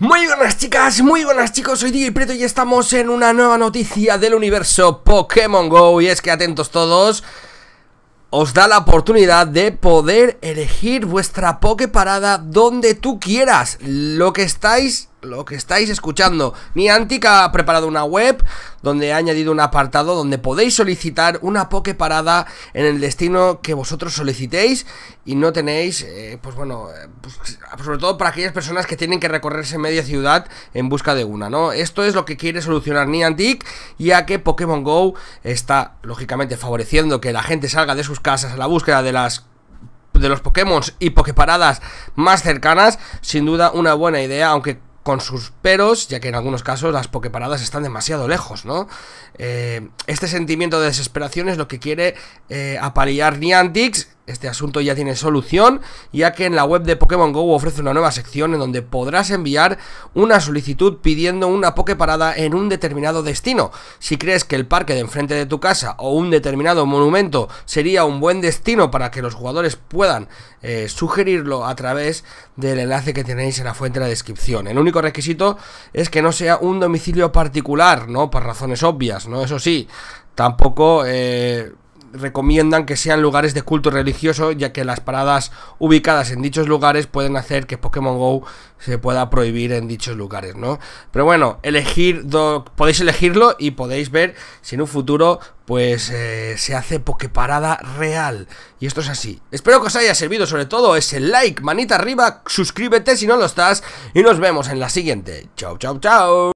Muy buenas chicas, muy buenas chicos, soy DJ Prieto y estamos en una nueva noticia del universo Pokémon GO y es que atentos todos, os da la oportunidad de poder elegir vuestra Poképarada Parada donde tú quieras, lo que estáis lo que estáis escuchando. Niantic ha preparado una web donde ha añadido un apartado donde podéis solicitar una poke parada en el destino que vosotros solicitéis y no tenéis, eh, pues bueno, eh, pues, sobre todo para aquellas personas que tienen que recorrerse media ciudad en busca de una, ¿no? Esto es lo que quiere solucionar Niantic, ya que Pokémon Go está lógicamente favoreciendo que la gente salga de sus casas a la búsqueda de las de los Pokémon y paradas más cercanas, sin duda una buena idea, aunque con sus peros, ya que en algunos casos las pokeparadas están demasiado lejos, ¿no? Eh, este sentimiento de desesperación es lo que quiere eh, apalear este asunto ya tiene solución, ya que en la web de Pokémon Go ofrece una nueva sección en donde podrás enviar una solicitud pidiendo una Poképarada en un determinado destino. Si crees que el parque de enfrente de tu casa o un determinado monumento sería un buen destino para que los jugadores puedan eh, sugerirlo a través del enlace que tenéis en la fuente de la descripción. El único requisito es que no sea un domicilio particular, ¿no? Por razones obvias, ¿no? Eso sí, tampoco... Eh, recomiendan que sean lugares de culto religioso, ya que las paradas ubicadas en dichos lugares pueden hacer que Pokémon Go se pueda prohibir en dichos lugares, ¿no? Pero bueno, elegir podéis elegirlo y podéis ver si en un futuro pues eh, se hace Poképarada real. Y esto es así. Espero que os haya servido, sobre todo ese like, manita arriba, suscríbete si no lo estás y nos vemos en la siguiente. Chao, chao, chao.